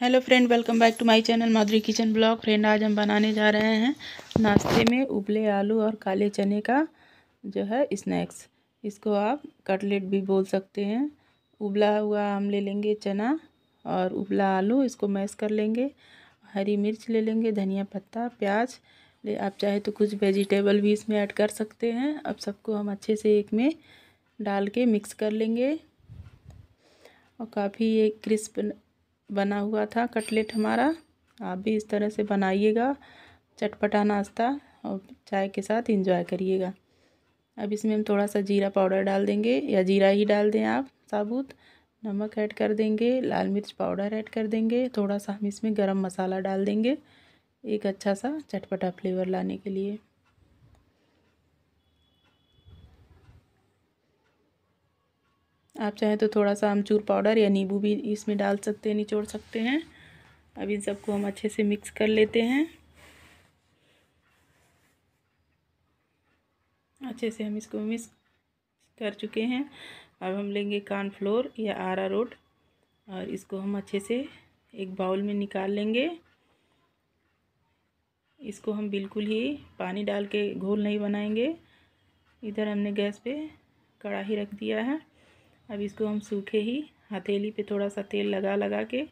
hello friend welcome back to my channel Madhuri kitchen blog friend आज हम बनाने जा रहे हैं नाश्ते में उबले आलू और काले चने का जो है स्नैक्स इसको आप कटलेट भी बोल सकते हैं उबला हुआ हम ले लेंगे चना और उबला आलू इसको मैश कर लेंगे हरी मिर्च ले लेंगे धनिया पत्ता प्याज ले आप चाहे तो कुछ वेजिटेबल भी इसमें ऐड कर सकते हैं अब सबको हम अच्छे से एक में डाल के मिक्स कर लेंगे और काफ़ी ये क्रिस्प बना हुआ था कटलेट हमारा आप भी इस तरह से बनाइएगा चटपटा नाश्ता और चाय के साथ इंजॉय करिएगा अब इसमें हम थोड़ा सा जीरा पाउडर डाल देंगे या जीरा ही डाल दें आप साबुत नमक ऐड कर देंगे लाल मिर्च पाउडर ऐड कर देंगे थोड़ा सा हम इसमें गरम मसाला डाल देंगे एक अच्छा सा चटपटा फ्लेवर लाने के लिए आप चाहें तो थोड़ा सा अमचूर पाउडर या नींबू भी इसमें डाल सकते हैं निचोड़ सकते हैं अब इन सबको हम अच्छे से मिक्स कर लेते हैं अच्छे से हम इसको मिक्स कर चुके हैं अब हम लेंगे कान फ्लोर या आरा रोड और इसको हम अच्छे से एक बाउल में निकाल लेंगे इसको हम बिल्कुल ही पानी डाल के घोल नहीं बनाएंगे इधर हमने गैस पे कड़ाही रख दिया है अब इसको हम सूखे ही हथेली पे थोड़ा सा तेल लगा लगा के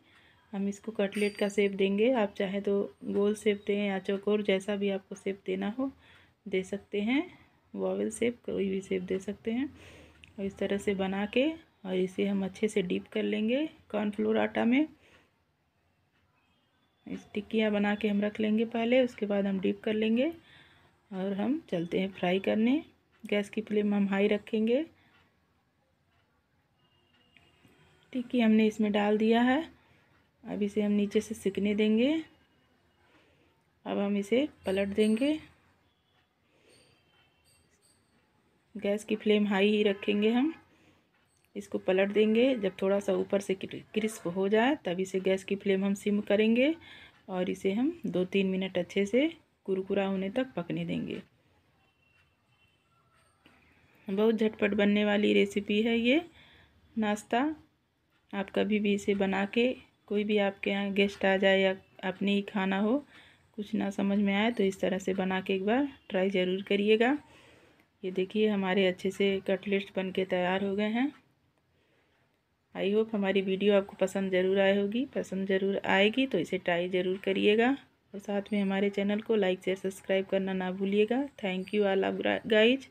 हम इसको कटलेट का सेप देंगे आप चाहे तो गोल सेप दें या चौकोर जैसा भी आपको सेप देना हो दे सकते हैं वॉवल सेप कोई भी सेप दे सकते हैं और इस तरह से बना के और इसे हम अच्छे से डीप कर लेंगे कॉर्नफ्लोर आटा में इस टिक्कियाँ बना के हम रख लेंगे पहले उसके बाद हम डीप कर लेंगे और हम चलते हैं फ्राई करने गैस की फ्लेम हम हाई रखेंगे ठीक है हमने इसमें डाल दिया है अब इसे हम नीचे से सिकने देंगे अब हम इसे पलट देंगे गैस की फ्लेम हाई ही रखेंगे हम इसको पलट देंगे जब थोड़ा सा ऊपर से क्रिस्प हो जाए तब इसे गैस की फ्लेम हम सिम करेंगे और इसे हम दो तीन मिनट अच्छे से कुरकुरा होने तक पकने देंगे बहुत झटपट बनने वाली रेसिपी है ये नाश्ता आप कभी भी इसे बना के कोई भी आपके यहाँ गेस्ट आ जाए या अपने ही खाना हो कुछ ना समझ में आए तो इस तरह से बना के एक बार ट्राई ज़रूर करिएगा ये देखिए हमारे अच्छे से कटलेट्स बन के तैयार हो गए हैं आई होप हमारी वीडियो आपको पसंद ज़रूर आए होगी पसंद ज़रूर आएगी तो इसे ट्राई ज़रूर करिएगा और साथ में हमारे चैनल को लाइक शेयर सब्सक्राइब करना ना भूलिएगा थैंक यू आल आप गाइज